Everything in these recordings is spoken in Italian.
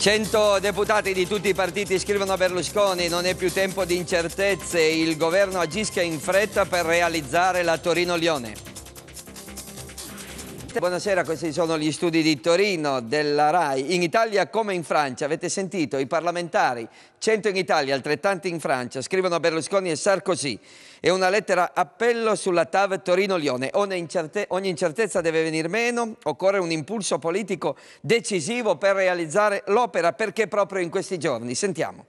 100 deputati di tutti i partiti scrivono a Berlusconi non è più tempo di incertezze, il governo agisca in fretta per realizzare la Torino-Lione. Buonasera, questi sono gli studi di Torino della RAI. In Italia come in Francia, avete sentito, i parlamentari, 100 in Italia, altrettanti in Francia, scrivono a Berlusconi e Sarkozy. È una lettera appello sulla TAV Torino-Lione. Ogni, incerte ogni incertezza deve venir meno, occorre un impulso politico decisivo per realizzare l'opera, perché proprio in questi giorni. Sentiamo.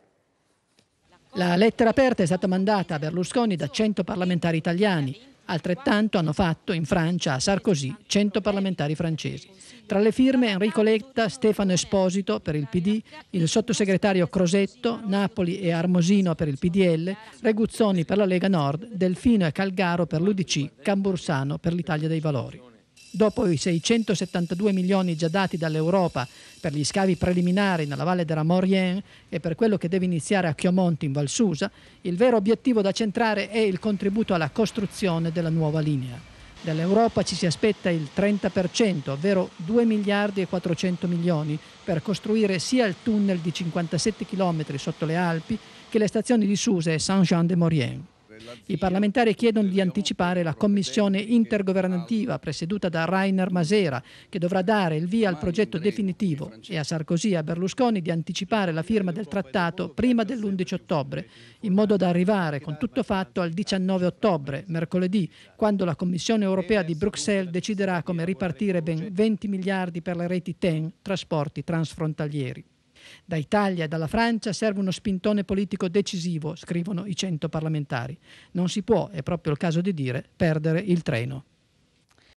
La lettera aperta è stata mandata a Berlusconi da 100 parlamentari italiani. Altrettanto hanno fatto in Francia a Sarkozy 100 parlamentari francesi. Tra le firme Enrico Letta, Stefano Esposito per il PD, il sottosegretario Crosetto, Napoli e Armosino per il PDL, Reguzzoni per la Lega Nord, Delfino e Calgaro per l'UDC, Cambursano per l'Italia dei Valori dopo i 672 milioni già dati dall'Europa per gli scavi preliminari nella valle della Maurienne e per quello che deve iniziare a Chiomonte in Valsusa, il vero obiettivo da centrare è il contributo alla costruzione della nuova linea. Dall'Europa ci si aspetta il 30%, ovvero 2 miliardi e 400 milioni, per costruire sia il tunnel di 57 km sotto le Alpi che le stazioni di Susa e Saint-Jean-de-Maurienne. I parlamentari chiedono di anticipare la commissione intergovernativa presieduta da Rainer Masera, che dovrà dare il via al progetto definitivo, e a Sarkozy e a Berlusconi di anticipare la firma del trattato prima dell'11 ottobre, in modo da arrivare con tutto fatto al 19 ottobre, mercoledì, quando la Commissione europea di Bruxelles deciderà come ripartire ben 20 miliardi per le reti TEN, trasporti transfrontalieri. Da Italia e dalla Francia serve uno spintone politico decisivo, scrivono i 100 parlamentari. Non si può, è proprio il caso di dire, perdere il treno.